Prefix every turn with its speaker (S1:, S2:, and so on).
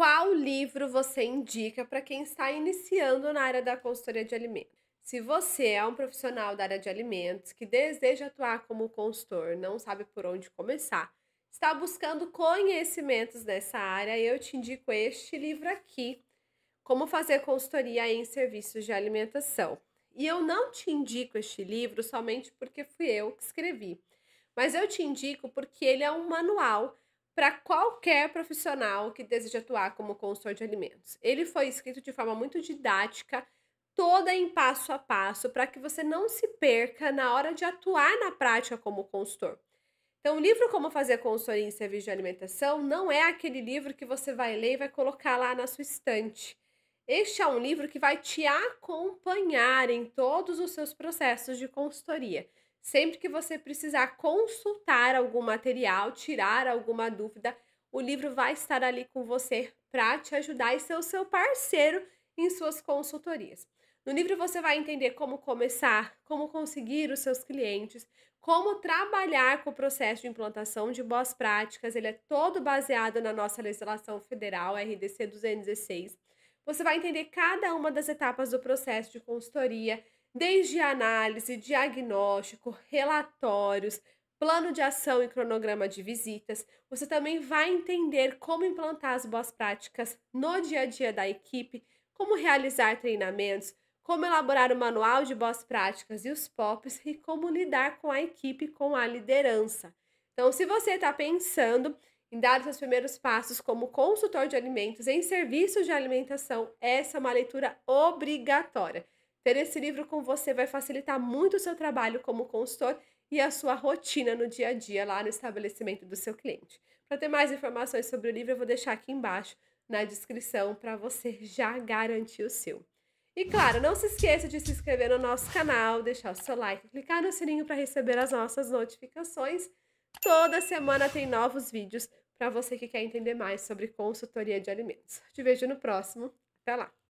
S1: qual livro você indica para quem está iniciando na área da consultoria de alimentos? Se você é um profissional da área de alimentos que deseja atuar como consultor, não sabe por onde começar, está buscando conhecimentos nessa área, eu te indico este livro aqui, Como Fazer Consultoria em Serviços de Alimentação. E eu não te indico este livro somente porque fui eu que escrevi, mas eu te indico porque ele é um manual para qualquer profissional que deseja atuar como consultor de alimentos. Ele foi escrito de forma muito didática, toda em passo a passo, para que você não se perca na hora de atuar na prática como consultor. Então, o livro Como Fazer Consultoria em Serviço de Alimentação não é aquele livro que você vai ler e vai colocar lá na sua estante. Este é um livro que vai te acompanhar em todos os seus processos de consultoria. Sempre que você precisar consultar algum material, tirar alguma dúvida, o livro vai estar ali com você para te ajudar e ser o seu parceiro em suas consultorias. No livro você vai entender como começar, como conseguir os seus clientes, como trabalhar com o processo de implantação de boas práticas. Ele é todo baseado na nossa legislação federal, RDC 216. Você vai entender cada uma das etapas do processo de consultoria, desde análise, diagnóstico, relatórios, plano de ação e cronograma de visitas. Você também vai entender como implantar as boas práticas no dia a dia da equipe, como realizar treinamentos, como elaborar o manual de boas práticas e os POPs e como lidar com a equipe, com a liderança. Então, se você está pensando em dar os seus primeiros passos como consultor de alimentos em serviços de alimentação, essa é uma leitura obrigatória. Ter esse livro com você vai facilitar muito o seu trabalho como consultor e a sua rotina no dia a dia lá no estabelecimento do seu cliente. Para ter mais informações sobre o livro, eu vou deixar aqui embaixo na descrição para você já garantir o seu. E claro, não se esqueça de se inscrever no nosso canal, deixar o seu like, clicar no sininho para receber as nossas notificações. Toda semana tem novos vídeos para você que quer entender mais sobre consultoria de alimentos. Te vejo no próximo. Até lá!